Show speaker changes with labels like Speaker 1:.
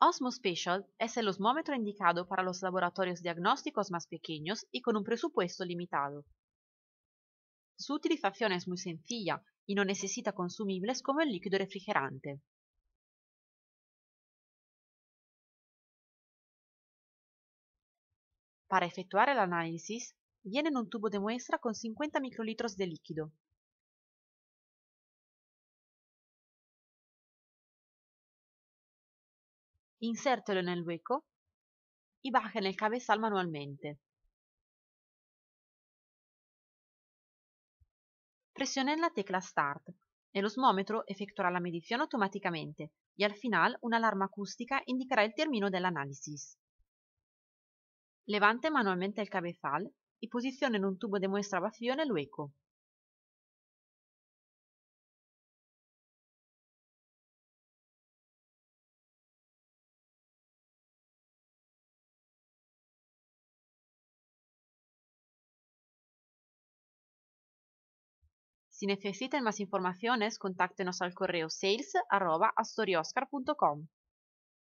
Speaker 1: Osmo
Speaker 2: Special es el osmómetro indicado para los laboratorios diagnósticos más pequeños y con un presupuesto limitado. Su utilización es muy sencilla y no necesita
Speaker 1: consumibles como el líquido refrigerante. Para efectuar el análisis, viene en un tubo de muestra con 50 microlitros de líquido, insértelo nel el e y nel el cabezal manualmente.
Speaker 2: Pressione la tecla Start e lo smometro effettuerà la medizione automaticamente e al final un'allarma acustica indicherà il termine dell'analisi. Levante manualmente il cabezal y
Speaker 1: posicionen un tubo di muestra vacío nel el hueco. Si necesitan más informaciones, contáctenos al correo sales.astorioscar.com.